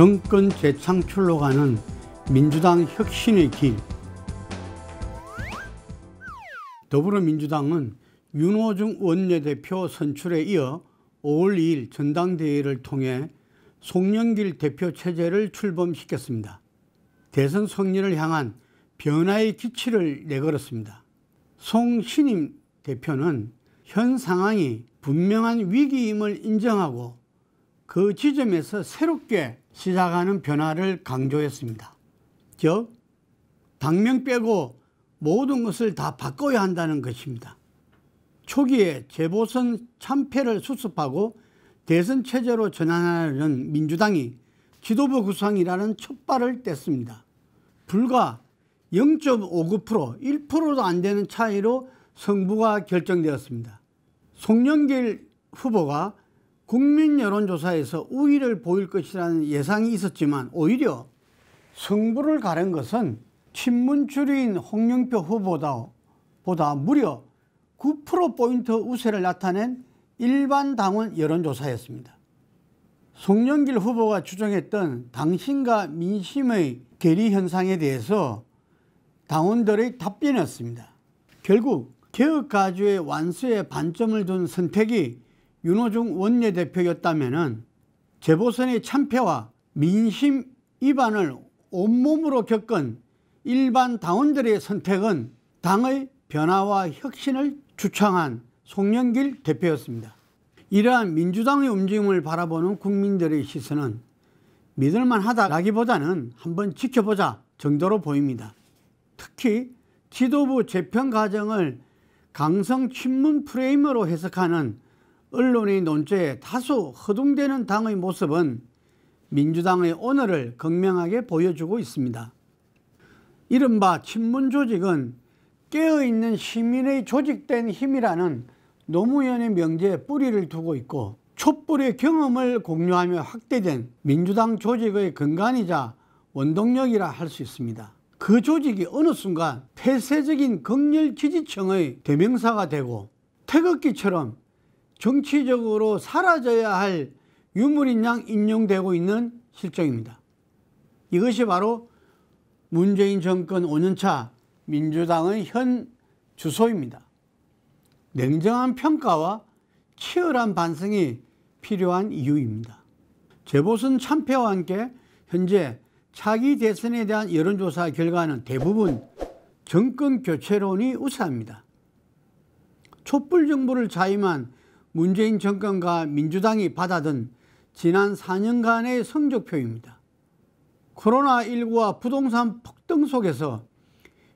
정권 재창출로 가는 민주당 혁신의 길. 더불어민주당은 윤호중 원내대표 선출에 이어 5월 2일 전당대회를 통해 송영길 대표 체제를 출범시켰습니다. 대선 승리를 향한 변화의 기치를 내걸었습니다. 송신임 대표는 현 상황이 분명한 위기임을 인정하고 그 지점에서 새롭게 시작하는 변화를 강조했습니다. 즉, 당명 빼고 모든 것을 다 바꿔야 한다는 것입니다. 초기에 재보선 참패를 수습하고 대선 체제로 전환하려는 민주당이 지도부 구상이라는 첫발을 뗐습니다. 불과 0.59% 1%도 안 되는 차이로 성부가 결정되었습니다. 송영길 후보가 국민 여론조사에서 우위를 보일 것이라는 예상이 있었지만 오히려 승부를 가른 것은 친문주류인 홍영표 후보보다 무려 9%포인트 우세를 나타낸 일반 당원 여론조사였습니다. 송영길 후보가 추정했던 당신과 민심의 괴리 현상에 대해서 당원들의 답변이었습니다. 결국 개혁 가주의 완수에 반점을 둔 선택이 윤호중 원내대표였다면 재보선의 참패와 민심 위반을 온몸으로 겪은 일반 당원들의 선택은 당의 변화와 혁신을 주창한 송영길 대표였습니다. 이러한 민주당의 움직임을 바라보는 국민들의 시선은 믿을만 하다라기보다는 한번 지켜보자 정도로 보입니다. 특히 지도부 재편 과정을 강성 친문 프레임으로 해석하는 언론의 논조에 다소 허둥대는 당의 모습은 민주당의 오늘을 극명하게 보여주고 있습니다. 이른바 친문 조직은 깨어있는 시민의 조직된 힘이라는 노무현의 명제에 뿌리를 두고 있고 촛불의 경험을 공유하며 확대된 민주당 조직의 근간이자 원동력이라 할 수 있습니다. 그 조직이 어느 순간 폐쇄적인 극렬 지지층의 대명사가 되고 태극기처럼 정치적으로 사라져야 할 유물인 양 인용되고 있는 실정입니다. 이것이 바로 문재인 정권 5년차 민주당의 현 주소입니다. 냉정한 평가와 치열한 반성이 필요한 이유입니다. 재보선 참패와 함께 현재 차기 대선에 대한 여론조사 결과는 대부분 정권 교체론이 우세합니다. 촛불 정부를 자임한 문재인 정권과 민주당이 받아든 지난 4년간의 성적표입니다. 코로나19와 부동산 폭등 속에서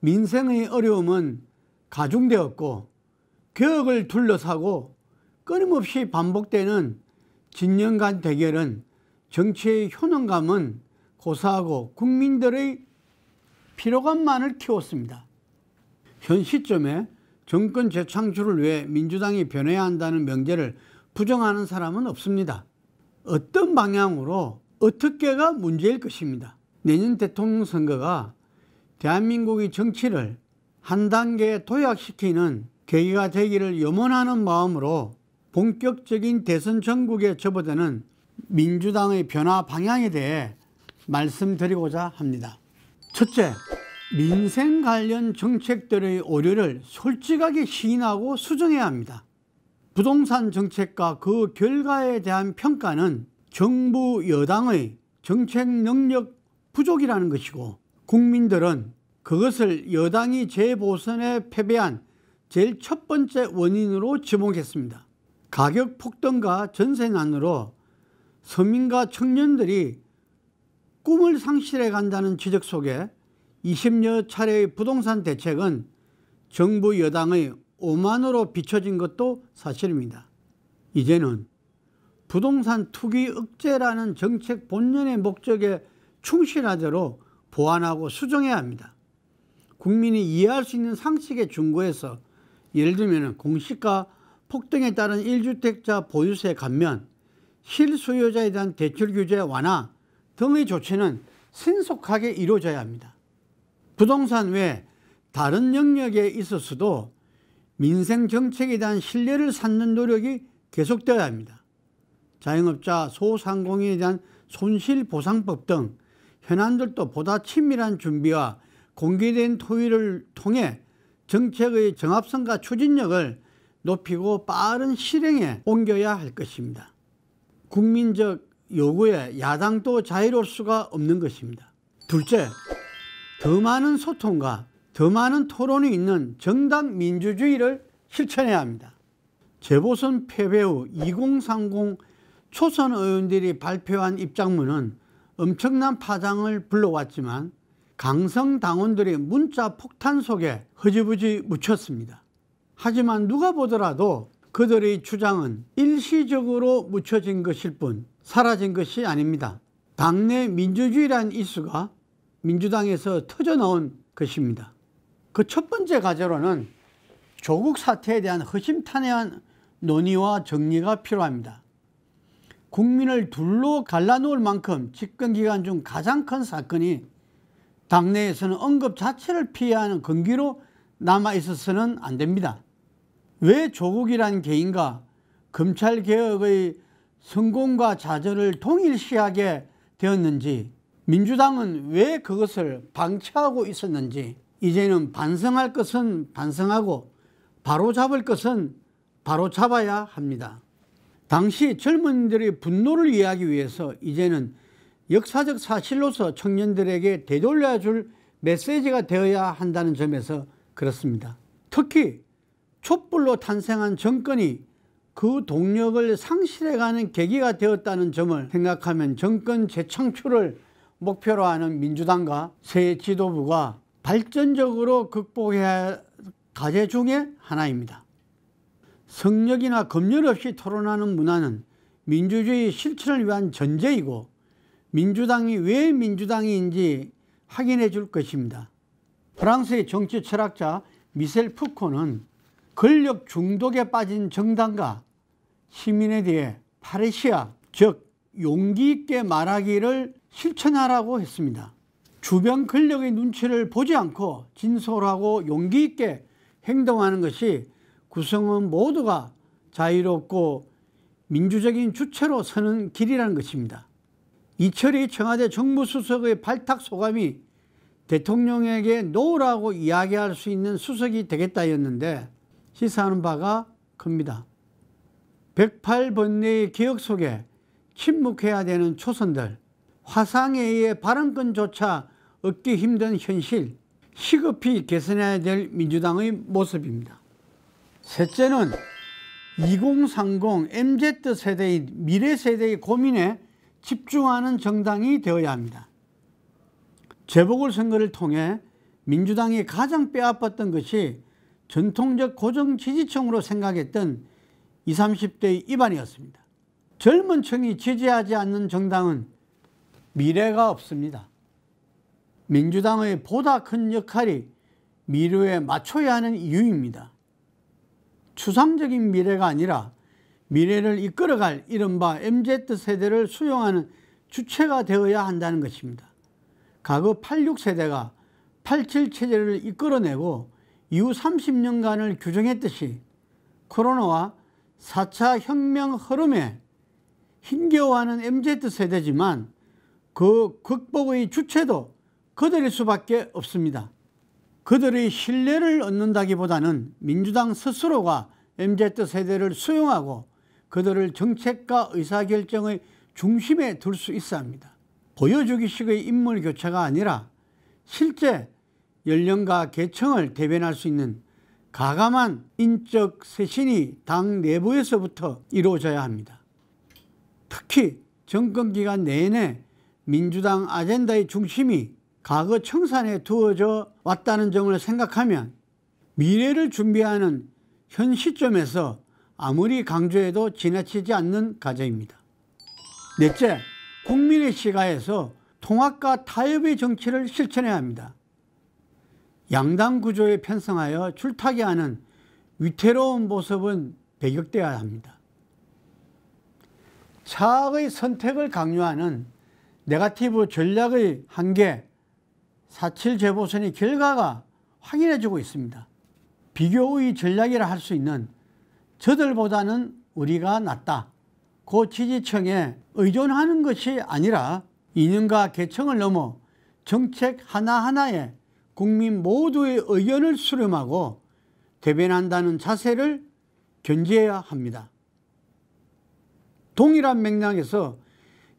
민생의 어려움은 가중되었고 개혁을 둘러싸고 끊임없이 반복되는 진영 간 대결은 정치의 효능감은 고사하고 국민들의 피로감만을 키웠습니다. 현 시점에 정권 재창출을 위해 민주당이 변해야 한다는 명제를 부정하는 사람은 없습니다. 어떤 방향으로 어떻게가 문제일 것입니다. 내년 대통령 선거가 대한민국의 정치를 한 단계 도약시키는 계기가 되기를 염원하는 마음으로 본격적인 대선 전국에 접어드는 민주당의 변화 방향에 대해 말씀드리고자 합니다. 첫째, 민생 관련 정책들의 오류를 솔직하게 시인하고 수정해야 합니다. 부동산 정책과 그 결과에 대한 평가는 정부 여당의 정책 능력 부족이라는 것이고 국민들은 그것을 여당이 재보선에 패배한 제일 첫 번째 원인으로 지목했습니다. 가격 폭등과 전세난으로 서민과 청년들이 꿈을 상실해 간다는 지적 속에 20여 차례의 부동산 대책은 정부 여당의 오만으로 비춰진 것도 사실입니다. 이제는 부동산 투기 억제라는 정책 본연의 목적에 충실하도록 보완하고 수정해야 합니다. 국민이 이해할 수 있는 상식에 준거해서 예를 들면 공시가 폭등에 따른 1주택자 보유세 감면, 실수요자에 대한 대출 규제 완화 등의 조치는 신속하게 이루어져야 합니다. 부동산 외 다른 영역에 있어서도 민생 정책에 대한 신뢰를 쌓는 노력이 계속되어야 합니다. 자영업자, 소상공인에 대한 손실보상법 등 현안들도 보다 친밀한 준비와 공개된 토의를 통해 정책의 정합성과 추진력을 높이고 빠른 실행에 옮겨야 할 것입니다. 국민적 요구에 야당도 자유로울 수가 없는 것입니다. 둘째, 더 많은 소통과 더 많은 토론이 있는 정당 민주주의를 실천해야 합니다. 재보선 패배 후 2030 초선 의원들이 발표한 입장문은 엄청난 파장을 불러왔지만 강성 당원들의 문자 폭탄 속에 허지부지 묻혔습니다. 하지만 누가 보더라도 그들의 주장은 일시적으로 묻혀진 것일 뿐 사라진 것이 아닙니다. 당내 민주주의란 이슈가 민주당에서 터져 나온 것입니다. 그 첫 번째 과제로는 조국 사태에 대한 허심탄회한 논의와 정리가 필요합니다. 국민을 둘로 갈라놓을 만큼 집권기간 중 가장 큰 사건이 당내에서는 언급 자체를 피해 하는 근기로 남아 있어서는 안 됩니다. 왜 조국이란 개인과 검찰개혁의 성공과 좌절을 동일시하게 되었는지 민주당은 왜 그것을 방치하고 있었는지 이제는 반성할 것은 반성하고 바로잡을 것은 바로잡아야 합니다. 당시 젊은들의 분노를 이해하기 위해서 이제는 역사적 사실로서 청년들에게 되돌려 줄 메시지가 되어야 한다는 점에서 그렇습니다. 특히 촛불로 탄생한 정권이 그 동력을 상실해가는 계기가 되었다는 점을 생각하면 정권 재창출을 목표로 하는 민주당과 새 지도부가 발전적으로 극복해야 과제 중의 하나입니다. 성역이나 검열 없이 토론하는 문화는 민주주의 실천을 위한 전제이고 민주당이 왜 민주당인지 확인해 줄 것입니다. 프랑스의 정치 철학자 미셀 푸코는 권력 중독에 빠진 정당과 시민에 대해 파레시아 즉 용기 있게 말하기를 실천하라고 했습니다. 주변 권력의 눈치를 보지 않고 진솔하고 용기 있게 행동하는 것이 구성원 모두가 자유롭고 민주적인 주체로 서는 길이라는 것입니다. 이철이 청와대 정무수석의 발탁 소감이 대통령에게 노라고 이야기할 수 있는 수석이 되겠다였는데 시사하는 바가 큽니다. 108번뇌의 기억 속에 침묵해야 되는 초선들 화상에 의해 발언권조차 얻기 힘든 현실 시급히 개선해야 될 민주당의 모습입니다. 셋째는 2030 MZ 세대인 미래 세대의 고민에 집중하는 정당이 되어야 합니다. 재보궐선거를 통해 민주당이 가장 빼앗았던 것이 전통적 고정 지지층으로 생각했던 20, 30대의 입안이었습니다. 젊은 층이 지지하지 않는 정당은 미래가 없습니다. 민주당의 보다 큰 역할이 미래에 맞춰야 하는 이유입니다. 추상적인 미래가 아니라 미래를 이끌어갈 이른바 MZ세대를 수용하는 주체가 되어야 한다는 것입니다. 과거 86세대가 87체제를 이끌어내고 이후 30년간을 규정했듯이 코로나와 4차 혁명 흐름에 힘겨워하는 MZ세대지만 그 극복의 주체도 그들일 수밖에 없습니다. 그들의 신뢰를 얻는다기보다는 민주당 스스로가 MZ 세대를 수용하고 그들을 정책과 의사결정의 중심에 둘 수 있어야 합니다. 보여주기식의 인물 교체가 아니라 실제 연령과 계층을 대변할 수 있는 가감한 인적 쇄신이 당 내부에서부터 이루어져야 합니다. 특히 정권기간 내내 민주당 아젠다의 중심이 과거 청산에 두어져 왔다는 점을 생각하면 미래를 준비하는 현 시점에서 아무리 강조해도 지나치지 않는 과제입니다. 넷째, 국민의 시각에서 통합과 타협의 정치를 실천해야 합니다. 양당 구조에 편성하여 줄타기 하는 위태로운 모습은 배격돼야 합니다. 차악의 선택을 강요하는 네가티브 전략의 한계, 사칠 재보선의 결과가 확인해주고 있습니다. 비교의 전략이라 할 수 있는 저들보다는 우리가 낫다. 고 지지층에 의존하는 것이 아니라 이념과 계층을 넘어 정책 하나하나에 국민 모두의 의견을 수렴하고 대변한다는 자세를 견지해야 합니다. 동일한 맥락에서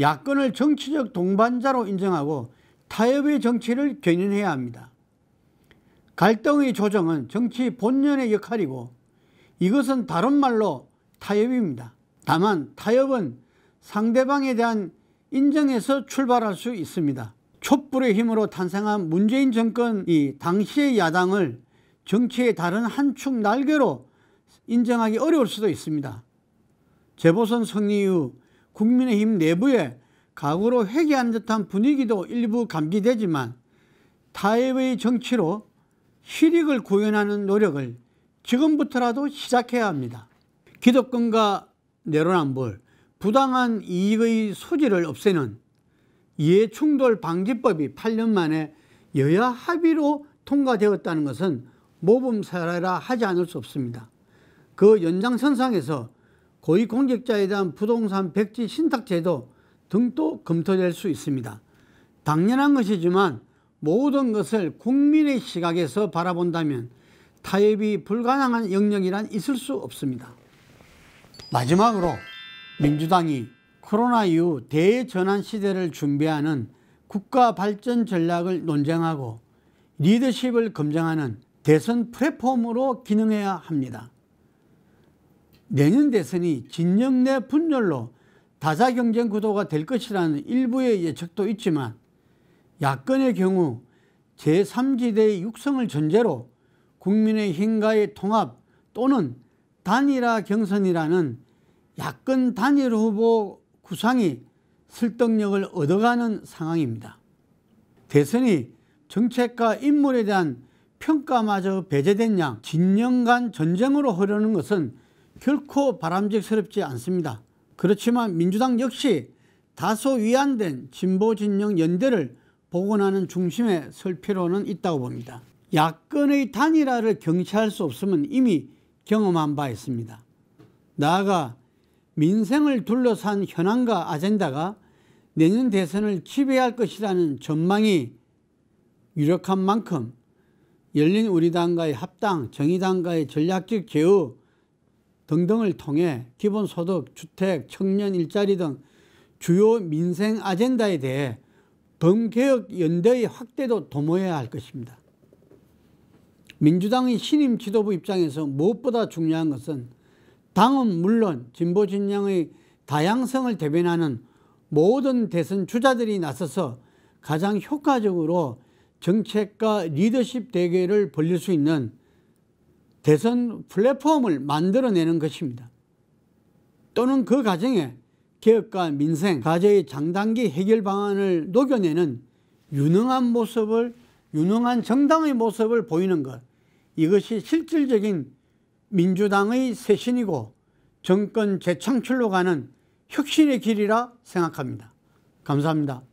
야권을 정치적 동반자로 인정하고 타협의 정치를 견인해야 합니다. 갈등의 조정은 정치 본연의 역할이고 이것은 다른 말로 타협입니다. 다만 타협은 상대방에 대한 인정에서 출발할 수 있습니다. 촛불의 힘으로 탄생한 문재인 정권이 당시의 야당을 정치의 다른 한 축 날개로 인정하기 어려울 수도 있습니다. 재보선 승리 이후 국민의힘 내부에 과거로 회귀한 듯한 분위기도 일부 감지되지만 타협의 정치로 실익을 구현하는 노력을 지금부터라도 시작해야 합니다. 기득권과 내로남불, 부당한 이익의 소지를 없애는 이해충돌 방지법이 8년 만에 여야 합의로 통과되었다는 것은 모범 사례라 하지 않을 수 없습니다. 그 연장선상에서 고위공직자에 대한 부동산 백지 신탁제도 등도 검토될 수 있습니다. 당연한 것이지만 모든 것을 국민의 시각에서 바라본다면 타협이 불가능한 영역이란 있을 수 없습니다. 마지막으로 민주당이 코로나 이후 대전환 시대를 준비하는 국가 발전 전략을 논쟁하고 리더십을 검증하는 대선 플랫폼으로 기능해야 합니다. 내년 대선이 진영 내 분열로 다자 경쟁 구도가 될 것이라는 일부의 예측도 있지만 야권의 경우 제3지대의 육성을 전제로 국민의힘과의 통합 또는 단일화 경선이라는 야권 단일 후보 구상이 설득력을 얻어가는 상황입니다. 대선이 정책과 인물에 대한 평가마저 배제된 양 진영 간 전쟁으로 흐르는 것은 결코 바람직스럽지 않습니다. 그렇지만 민주당 역시 다소 위안된 진보 진영 연대를 복원하는 중심에 설 필요는 있다고 봅니다. 야권의 단일화를 경시할 수 없음은 이미 경험한 바 있습니다. 나아가 민생을 둘러싼 현안과 아젠다가 내년 대선을 지배할 것이라는 전망이 유력한 만큼 열린 우리당과의 합당, 정의당과의 전략적 제휴, 등등을 통해 기본소득, 주택, 청년 일자리 등 주요 민생 아젠다에 대해 범개혁 연대의 확대도 도모해야 할 것입니다. 민주당의 신임 지도부 입장에서 무엇보다 중요한 것은 당은 물론 진보 진영의 다양성을 대변하는 모든 대선 주자들이 나서서 가장 효과적으로 정책과 리더십 대결을 벌릴 수 있는 대선 플랫폼을 만들어내는 것입니다. 또는 그 과정에 개혁과 민생, 과제의 장단기 해결 방안을 녹여내는 유능한 모습을, 유능한 정당의 모습을 보이는 것. 이것이 실질적인 민주당의 쇄신이고 정권 재창출로 가는 혁신의 길이라 생각합니다. 감사합니다.